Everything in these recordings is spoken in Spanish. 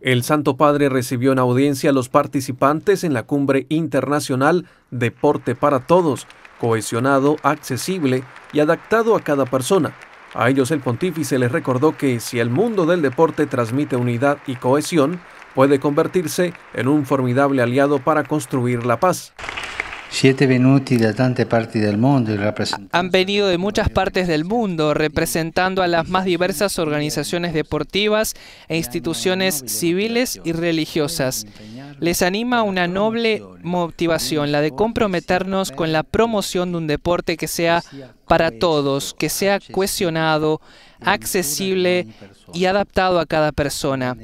El Santo Padre recibió en audiencia a los participantes en la cumbre internacional Deporte para Todos, cohesionado, accesible y adaptado a cada persona. A ellos el pontífice les recordó que si el mundo del deporte transmite unidad y cohesión, puede convertirse en un formidable aliado para construir la paz. Han venido de muchas partes del mundo representando a las más diversas organizaciones deportivas e instituciones civiles y religiosas. Les anima una noble motivación, la de comprometernos con la promoción de un deporte que sea para todos, que sea cuestionado, accesible y adaptado a cada persona.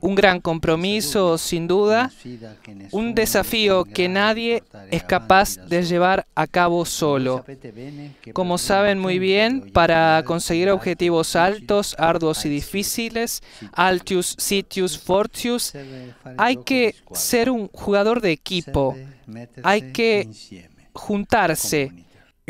Un gran compromiso, sin duda, un desafío que nadie es capaz de llevar a cabo solo. Como saben muy bien, para conseguir objetivos altos, arduos y difíciles, altius, sitius, fortius, hay que ser un jugador de equipo, hay que juntarse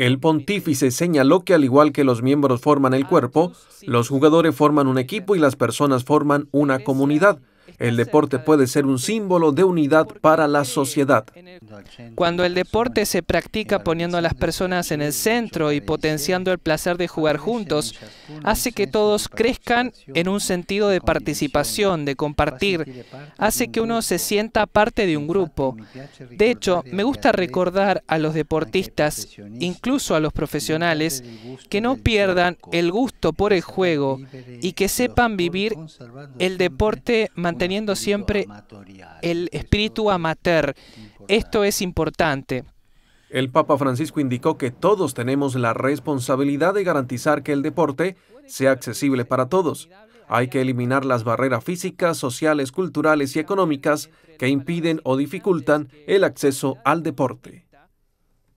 el pontífice señaló que al igual que los miembros forman el cuerpo, los jugadores forman un equipo y las personas forman una comunidad. El deporte puede ser un símbolo de unidad para la sociedad. Cuando el deporte se practica poniendo a las personas en el centro y potenciando el placer de jugar juntos, hace que todos crezcan en un sentido de participación, de compartir, hace que uno se sienta parte de un grupo. De hecho, me gusta recordar a los deportistas, incluso a los profesionales, que no pierdan el gusto por el juego y que sepan vivir el deporte manteniendo siempre el espíritu amateur esto es importante. El Papa Francisco indicó que todos tenemos la responsabilidad de garantizar que el deporte sea accesible para todos. Hay que eliminar las barreras físicas, sociales, culturales y económicas que impiden o dificultan el acceso al deporte.